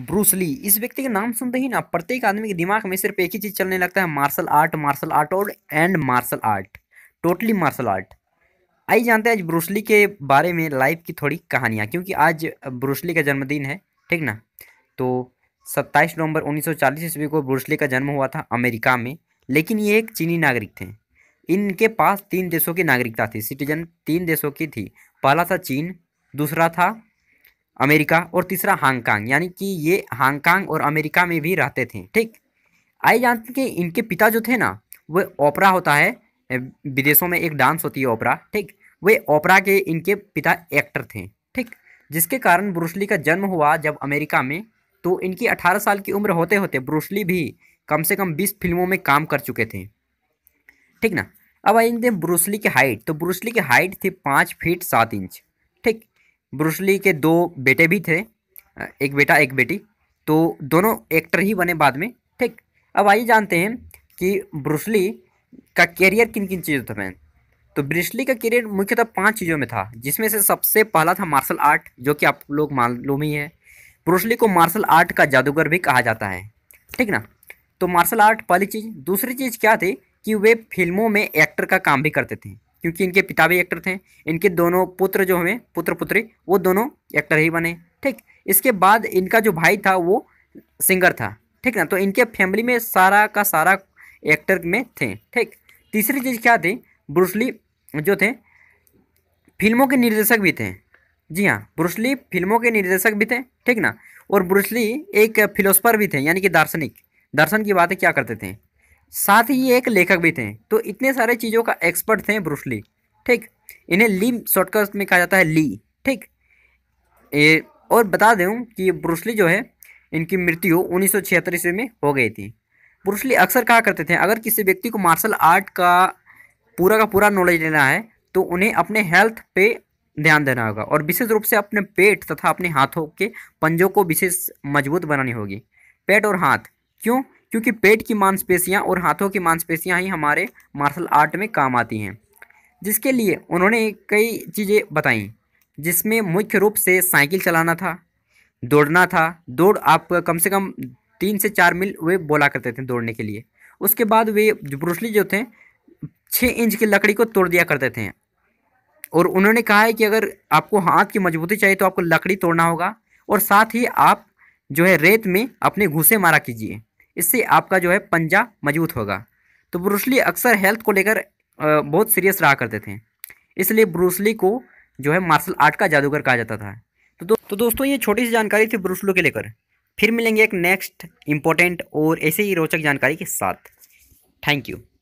Bruce Lee इस व्यक्ति का नाम सुनते ही ना प्रत्येक आदमी के दिमाग में सिर्फ एक ही चीज़ चलने लगता है मार्शल आर्ट मार्शल आर्ट और and martial art totally martial art आइए जानते हैं आज ब्रूसली के बारे में लाइफ की थोड़ी कहानियाँ क्योंकि आज ब्रूसली का जन्मदिन है ठीक ना तो 27 नवंबर 1940 ईस्वी को ब्रूसली का जन्म हुआ था अमेरिका में लेकिन ये एक चीनी नागरिक थे इनके पास तीन देशों की नागरिकता थी सिटीजन तीन देशों की थी पहला था चीन दूसरा था अमेरिका और तीसरा हांगकांग यानी कि ये हांगकांग और अमेरिका में भी रहते थे ठीक आइए जानते कि इनके पिता जो थे ना वे ओपरा होता है विदेशों में एक डांस होती है ओपरा ठीक वे ओपरा के इनके पिता एक्टर थे ठीक जिसके कारण ब्रूसली का जन्म हुआ जब अमेरिका में तो इनकी 18 साल की उम्र होते होते ब्रूसली भी कम से कम 20 फिल्मों में काम कर चुके थे ठीक ना अब आइए ब्रूसली की हाइट तो ब्रूसली की हाइट थी पाँच फीट सात इंच ब्रूसली के दो बेटे भी थे एक बेटा एक बेटी तो दोनों एक्टर ही बने बाद में ठीक अब आइए जानते हैं कि ब्रूसली का कैरियर किन किन चीज़ों में तो ब्रिस्ली का करियर मुख्यतः पांच चीज़ों में था जिसमें से सबसे पहला था मार्शल आर्ट जो कि आप लोग मालूम ही है ब्रूसली को मार्शल आर्ट का जादूगर भी कहा जाता है ठीक ना तो मार्शल आर्ट पहली चीज़ दूसरी चीज़ क्या थी कि वे फिल्मों में एक्टर का काम भी करते थे क्योंकि इनके पिता भी एक्टर थे इनके दोनों पुत्र जो हमें पुत्र पुत्री वो दोनों एक्टर ही बने ठीक इसके बाद इनका जो भाई था वो सिंगर था ठीक ना तो इनके फैमिली में सारा का सारा एक्टर में थे ठीक तीसरी चीज़ क्या थी ब्रूसली जो थे फिल्मों के निर्देशक भी थे जी हाँ ब्रूसली फिल्मों के निर्देशक भी थे ठीक ना और ब्रूसली एक फिलोसफर भी थे यानी कि दार्शनिक दर्शन की बातें क्या करते थे साथ ही ये एक लेखक भी थे तो इतने सारे चीज़ों का एक्सपर्ट थे ब्रूसली ठीक इन्हें ली शॉर्टकट में कहा जाता है ली ठीक ए, और बता दूँ कि ब्रूसली जो है इनकी मृत्यु उन्नीस ईस्वी में हो गई थी ब्रूसली अक्सर कहा करते थे अगर किसी व्यक्ति को मार्शल आर्ट का पूरा का पूरा नॉलेज लेना है तो उन्हें अपने हेल्थ पे ध्यान देना होगा और विशेष रूप से अपने पेट तथा अपने हाथों के पंजों को विशेष मजबूत बनानी होगी पेट और हाथ क्यों क्योंकि पेट की मांसपेशियाँ और हाथों की मांसपेशियाँ ही हमारे मार्शल आर्ट में काम आती हैं जिसके लिए उन्होंने कई चीज़ें बताई जिसमें मुख्य रूप से साइकिल चलाना था दौड़ना था दौड़ आप कम से कम तीन से चार मील वे बोला करते थे दौड़ने के लिए उसके बाद वे ब्रूसली जो थे छः इंच की लकड़ी को तोड़ दिया करते थे और उन्होंने कहा है कि अगर आपको हाथ की मजबूती चाहिए तो आपको लकड़ी तोड़ना होगा और साथ ही आप जो है रेत में अपने घूसे मारा कीजिए इससे आपका जो है पंजा मजबूत होगा तो ब्रूसली अक्सर हेल्थ को लेकर बहुत सीरियस रहा करते थे इसलिए ब्रूसली को जो है मार्शल आर्ट का जादूगर कहा जाता था तो दो, तो दोस्तों ये छोटी सी जानकारी थी ब्रूसलो के लेकर फिर मिलेंगे एक नेक्स्ट इम्पोर्टेंट और ऐसे ही रोचक जानकारी के साथ थैंक यू